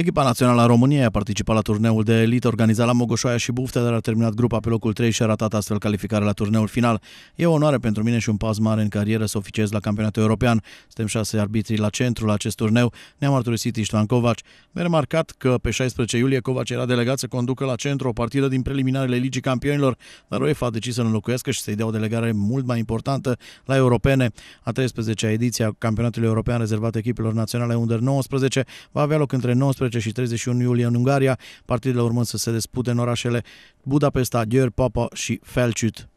Echipa națională a României a participat la turneul de elită organizat la Mogoșoaia și Buftea, dar a terminat grupa pe locul 3 și a ratat astfel calificarea la turneul final. E o onoare pentru mine și un pas mare în carieră să oficiez la campionatul european. Suntem șase arbitri la centru la acest turneu, ne-a mărturisit Iștvan Covaci. Mi-a remarcat că pe 16 iulie Covaci era delegat să conducă la centru o partidă din preliminarele Ligii Campionilor, dar UEFA a decis să-l înlocuiască și să-i dea o delegare mult mai importantă la europene. A 13-a ediție a campionatului european rezervat echipelor naționale under 19 va avea loc între 19 13 și 31 iulie în Ungaria, partidele urmând să se dispute în orașele Budapesta, Győr, Papa și Felciut.